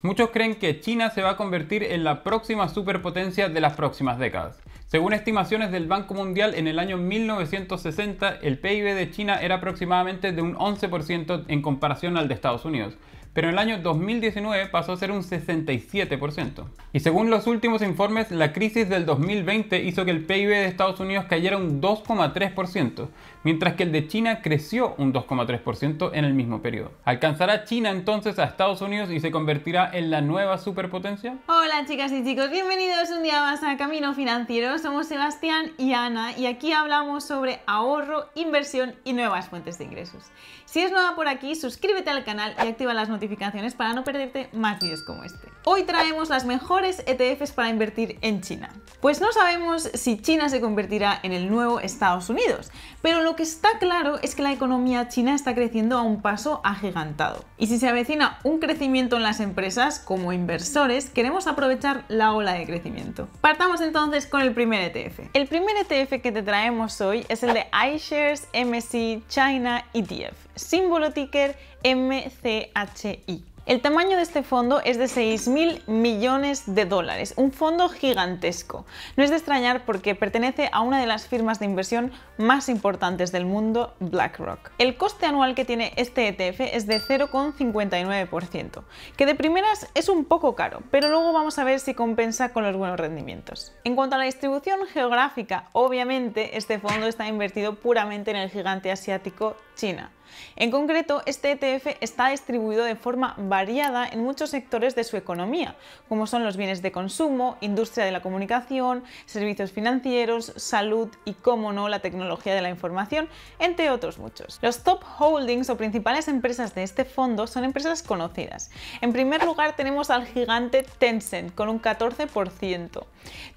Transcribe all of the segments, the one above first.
Muchos creen que China se va a convertir en la próxima superpotencia de las próximas décadas. Según estimaciones del Banco Mundial, en el año 1960 el PIB de China era aproximadamente de un 11% en comparación al de Estados Unidos, pero en el año 2019 pasó a ser un 67%. Y según los últimos informes, la crisis del 2020 hizo que el PIB de Estados Unidos cayera un 2,3%, mientras que el de China creció un 2,3% en el mismo periodo. ¿Alcanzará China entonces a Estados Unidos y se convertirá en la nueva superpotencia? Hola chicas y chicos, bienvenidos un día más a Camino Financiero. Somos Sebastián y Ana y aquí hablamos sobre ahorro, inversión y nuevas fuentes de ingresos. Si es nueva por aquí, suscríbete al canal y activa las notificaciones notificaciones para no perderte más vídeos como este. Hoy traemos las mejores ETFs para invertir en China. Pues no sabemos si China se convertirá en el nuevo Estados Unidos, pero lo que está claro es que la economía china está creciendo a un paso agigantado. Y si se avecina un crecimiento en las empresas, como inversores, queremos aprovechar la ola de crecimiento. Partamos entonces con el primer ETF. El primer ETF que te traemos hoy es el de iShares MC China ETF, símbolo ticker MCHI. El tamaño de este fondo es de 6.000 millones de dólares, un fondo gigantesco. No es de extrañar porque pertenece a una de las firmas de inversión más importantes del mundo, BlackRock. El coste anual que tiene este ETF es de 0,59%, que de primeras es un poco caro, pero luego vamos a ver si compensa con los buenos rendimientos. En cuanto a la distribución geográfica, obviamente este fondo está invertido puramente en el gigante asiático China. En concreto, este ETF está distribuido de forma variada en muchos sectores de su economía, como son los bienes de consumo, industria de la comunicación, servicios financieros, salud y, como no, la tecnología de la información, entre otros muchos. Los top holdings o principales empresas de este fondo son empresas conocidas. En primer lugar tenemos al gigante Tencent con un 14%.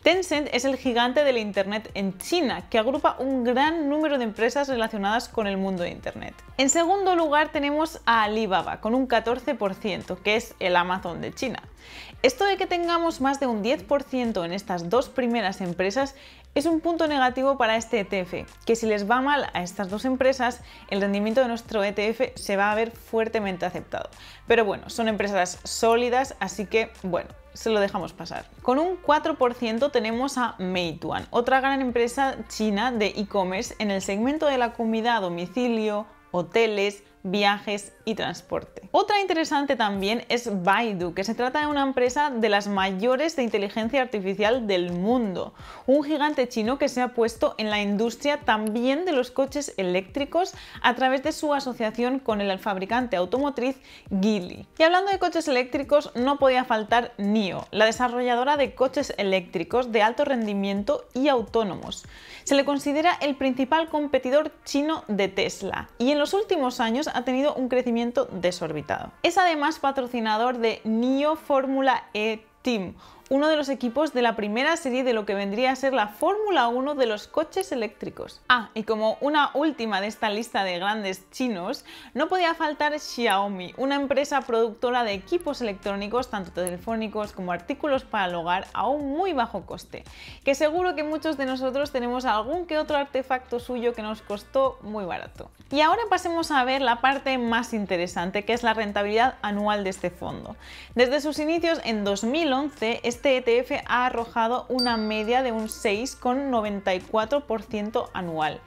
Tencent es el gigante del Internet en China, que agrupa un gran número de empresas relacionadas con el mundo de Internet. En segundo lugar tenemos a Alibaba con un 14%, que es el Amazon de China. Esto de que tengamos más de un 10% en estas dos primeras empresas es un punto negativo para este ETF, que si les va mal a estas dos empresas, el rendimiento de nuestro ETF se va a ver fuertemente aceptado. Pero bueno, son empresas sólidas, así que bueno, se lo dejamos pasar. Con un 4% tenemos a Meituan, otra gran empresa china de e-commerce en el segmento de la comida a domicilio, hoteles, viajes y transporte. Otra interesante también es Baidu, que se trata de una empresa de las mayores de inteligencia artificial del mundo, un gigante chino que se ha puesto en la industria también de los coches eléctricos a través de su asociación con el fabricante automotriz Geely. Y hablando de coches eléctricos, no podía faltar NIO, la desarrolladora de coches eléctricos de alto rendimiento y autónomos. Se le considera el principal competidor chino de Tesla y en los últimos años ha tenido un crecimiento desorbitado. Es además patrocinador de NIO Fórmula E Team, uno de los equipos de la primera serie de lo que vendría a ser la Fórmula 1 de los coches eléctricos. Ah, y como una última de esta lista de grandes chinos, no podía faltar Xiaomi, una empresa productora de equipos electrónicos, tanto telefónicos como artículos para el hogar, a un muy bajo coste, que seguro que muchos de nosotros tenemos algún que otro artefacto suyo que nos costó muy barato. Y ahora pasemos a ver la parte más interesante, que es la rentabilidad anual de este fondo. Desde sus inicios en 2011, este ETF ha arrojado una media de un 6,94% anual.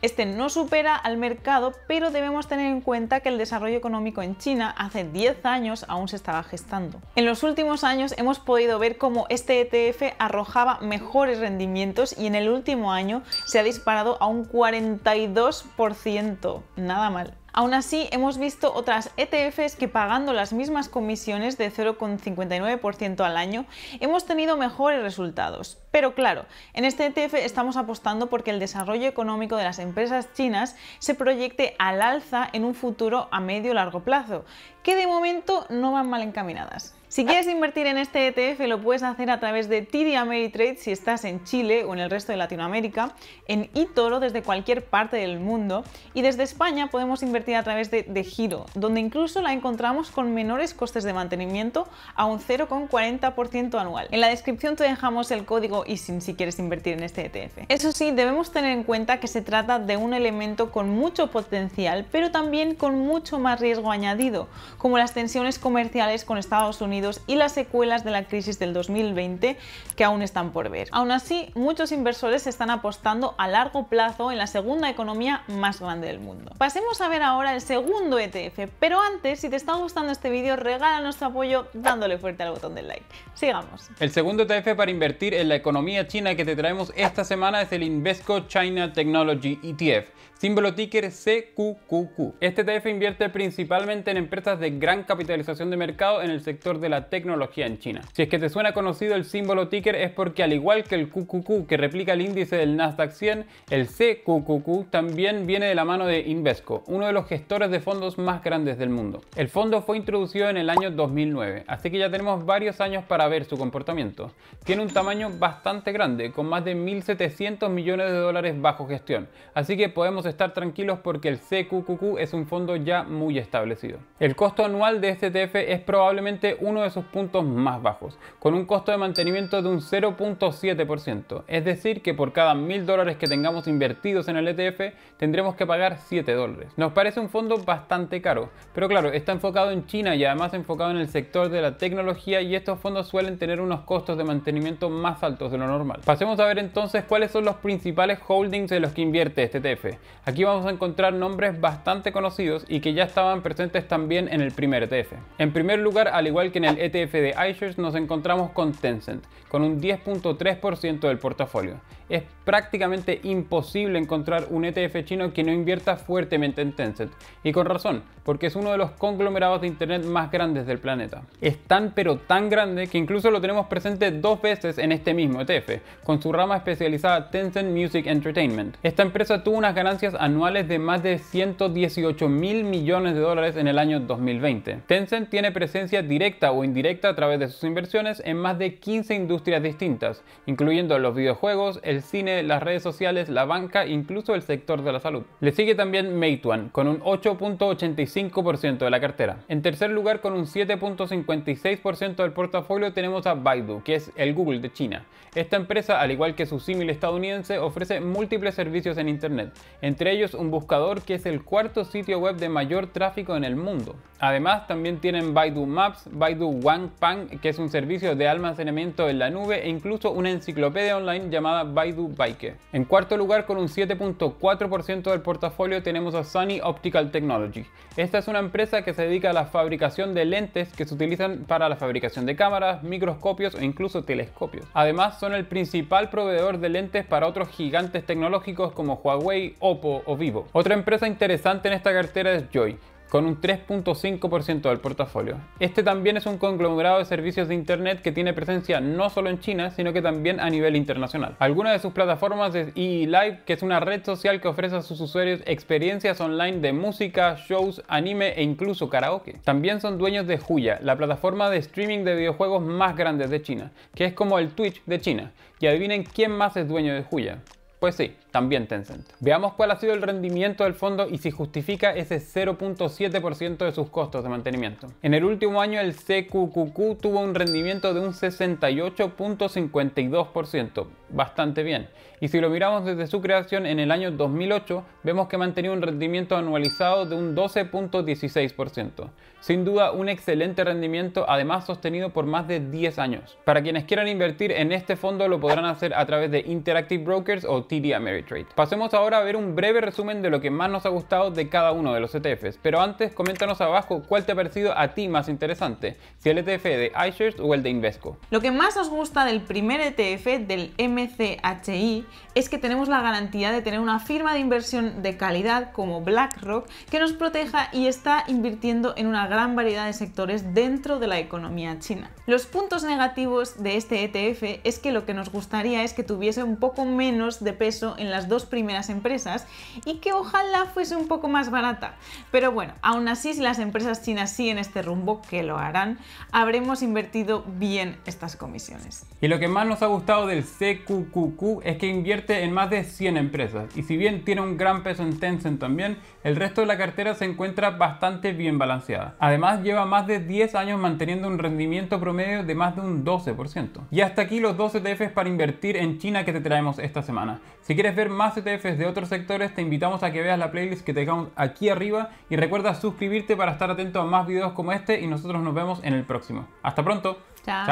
Este no supera al mercado, pero debemos tener en cuenta que el desarrollo económico en China hace 10 años aún se estaba gestando. En los últimos años hemos podido ver cómo este ETF arrojaba mejores rendimientos y en el último año se ha disparado a un 42%. Nada mal. Aún así, hemos visto otras ETFs que pagando las mismas comisiones de 0,59% al año, hemos tenido mejores resultados. Pero claro, en este ETF estamos apostando porque el desarrollo económico de las empresas chinas se proyecte al alza en un futuro a medio-largo plazo, que de momento no van mal encaminadas. Si quieres invertir en este ETF lo puedes hacer a través de TD Ameritrade si estás en Chile o en el resto de Latinoamérica, en eToro desde cualquier parte del mundo y desde España podemos invertir a través de, The Giro, donde incluso la encontramos con menores costes de mantenimiento a un 0,40% anual. En la descripción te dejamos el código ISIN si quieres invertir en este ETF. Eso sí, debemos tener en cuenta que se trata de un elemento con mucho potencial, pero también con mucho más riesgo añadido, como las tensiones comerciales con Estados Unidos y las secuelas de la crisis del 2020 que aún están por ver. Aún así, muchos inversores están apostando a largo plazo en la segunda economía más grande del mundo. Pasemos a ver ahora el segundo ETF, pero antes, si te está gustando este vídeo, regala nuestro apoyo dándole fuerte al botón del like. Sigamos. El segundo ETF para invertir en la economía china que te traemos esta semana es el Invesco China Technology ETF símbolo ticker CQQQ. Este ETF invierte principalmente en empresas de gran capitalización de mercado en el sector de la tecnología en China. Si es que te suena conocido el símbolo ticker es porque al igual que el QQQ que replica el índice del Nasdaq 100, el CQQQ también viene de la mano de Invesco, uno de los gestores de fondos más grandes del mundo. El fondo fue introducido en el año 2009, así que ya tenemos varios años para ver su comportamiento. Tiene un tamaño bastante grande, con más de 1.700 millones de dólares bajo gestión, así que podemos estar tranquilos porque el CQQQ es un fondo ya muy establecido. El costo anual de este ETF es probablemente uno de sus puntos más bajos, con un costo de mantenimiento de un 0.7%, es decir que por cada mil dólares que tengamos invertidos en el ETF tendremos que pagar 7 dólares. Nos parece un fondo bastante caro, pero claro, está enfocado en China y además enfocado en el sector de la tecnología y estos fondos suelen tener unos costos de mantenimiento más altos de lo normal. Pasemos a ver entonces cuáles son los principales holdings en los que invierte este ETF. Aquí vamos a encontrar nombres bastante conocidos y que ya estaban presentes también en el primer ETF. En primer lugar, al igual que en el ETF de iShares, nos encontramos con Tencent, con un 10.3% del portafolio. Es prácticamente imposible encontrar un ETF chino que no invierta fuertemente en Tencent, y con razón, porque es uno de los conglomerados de Internet más grandes del planeta. Es tan pero tan grande que incluso lo tenemos presente dos veces en este mismo ETF, con su rama especializada Tencent Music Entertainment. Esta empresa tuvo unas ganancias anuales de más de 118 mil millones de dólares en el año 2020. Tencent tiene presencia directa o indirecta a través de sus inversiones en más de 15 industrias distintas, incluyendo los videojuegos, el cine, las redes sociales, la banca, e incluso el sector de la salud. Le sigue también Meituan, con un 8.85% de la cartera. En tercer lugar, con un 7.56% del portafolio, tenemos a Baidu, que es el Google de China. Esta empresa, al igual que su símil estadounidense, ofrece múltiples servicios en Internet, entre ellos un buscador que es el cuarto sitio web de mayor tráfico en el mundo. Además, también tienen Baidu Maps, Baidu Wangpang, que es un servicio de almacenamiento en la nube, e incluso una enciclopedia online llamada Baidu Baike. En cuarto lugar, con un 7.4% del portafolio, tenemos a Sunny Optical Technology. Esta es una empresa que se dedica a la fabricación de lentes que se utilizan para la fabricación de cámaras, microscopios o e incluso telescopios. Además, son el principal proveedor de lentes para otros gigantes tecnológicos como Huawei, Oppo, o, Vivo. Otra empresa interesante en esta cartera es Joy, con un 3.5% del portafolio. Este también es un conglomerado de servicios de Internet que tiene presencia no solo en China, sino que también a nivel internacional. Alguna de sus plataformas es EE Live, que es una red social que ofrece a sus usuarios experiencias online de música, shows, anime e incluso karaoke. También son dueños de Huya, la plataforma de streaming de videojuegos más grande de China, que es como el Twitch de China. Y adivinen quién más es dueño de Huya. Pues sí, también Tencent. Veamos cuál ha sido el rendimiento del fondo y si justifica ese 0.7% de sus costos de mantenimiento. En el último año el CQQQ tuvo un rendimiento de un 68.52%, bastante bien. Y si lo miramos desde su creación en el año 2008, vemos que ha un rendimiento anualizado de un 12.16%. Sin duda un excelente rendimiento, además sostenido por más de 10 años. Para quienes quieran invertir en este fondo lo podrán hacer a través de Interactive Brokers o TD Ameritrade. Pasemos ahora a ver un breve resumen de lo que más nos ha gustado de cada uno de los ETFs, pero antes coméntanos abajo cuál te ha parecido a ti más interesante, si el ETF de iShares o el de Invesco. Lo que más nos gusta del primer ETF del MCHI es que tenemos la garantía de tener una firma de inversión de calidad como BlackRock que nos proteja y está invirtiendo en una gran variedad de sectores dentro de la economía china. Los puntos negativos de este ETF es que lo que nos gustaría es que tuviese un poco menos de peso en en las dos primeras empresas y que ojalá fuese un poco más barata. Pero bueno, aún así, si las empresas chinas siguen este rumbo, que lo harán, habremos invertido bien estas comisiones. Y lo que más nos ha gustado del CQQQ es que invierte en más de 100 empresas. Y si bien tiene un gran peso en Tencent también, el resto de la cartera se encuentra bastante bien balanceada. Además, lleva más de 10 años manteniendo un rendimiento promedio de más de un 12%. Y hasta aquí los 12 ETFs para invertir en China que te traemos esta semana. Si quieres ver más ETFs de otros sectores, te invitamos a que veas la playlist que te dejamos aquí arriba y recuerda suscribirte para estar atento a más videos como este y nosotros nos vemos en el próximo. Hasta pronto. Chao.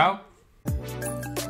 Chao.